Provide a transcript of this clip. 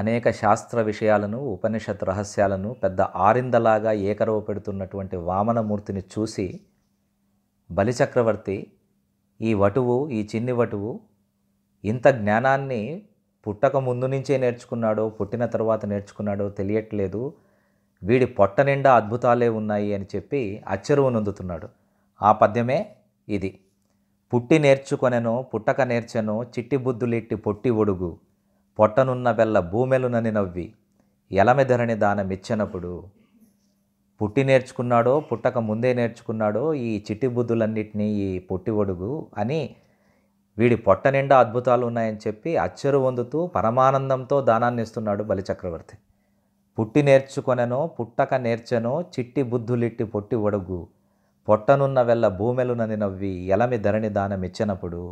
అనేక శాస్త్ర విషయాలను ఉపనిషత్ రహస్యాలను పెద్ద ఆరిందలాగా ఏకరవ పెడుతున్నటువంటి వామనమూర్తిని చూసి బలిచక్రవర్తి ఈ వటువు ఈ చిన్ని వటువు ఇంత జ్ఞానాన్ని పుట్టక ముందు నుంచే నేర్చుకున్నాడో పుట్టిన తర్వాత నేర్చుకున్నాడో తెలియట్లేదు వీడి పొట్ట నిండా అద్భుతాలే ఉన్నాయి అని చెప్పి అచ్చరువు నొందుతున్నాడు ఆ పద్యమే ఇది పుట్టి నేర్చుకొనెనో పుట్టక నేర్చెనో చిట్టి బుద్ధులిట్టి పొట్టి ఒడుగు పొట్టనున్న బెల్ల భూమెలునని నవ్వి ఎలమెదరని దానమిచ్చినప్పుడు పుట్టి నేర్చుకున్నాడో పుట్టక ముందే నేర్చుకున్నాడో ఈ చిట్టి బుద్ధులన్నిటినీ ఈ పొట్టి ఒడుగు అని వీడి పొట్ట నిండా అద్భుతాలు ఉన్నాయని చెప్పి అచ్చరు వందుతూ పరమానందంతో దానాన్ని ఇస్తున్నాడు బలిచక్రవర్తి పుట్టి నేర్చుకొనెనో పుట్టక నేర్చెనో చిట్టి బుద్ధులిట్టి పొట్టి ఒడుగు పొట్టనున్న వెళ్ళ భూమెలునని నవ్వి ఎలమి ధరణి దానమిచ్చినప్పుడు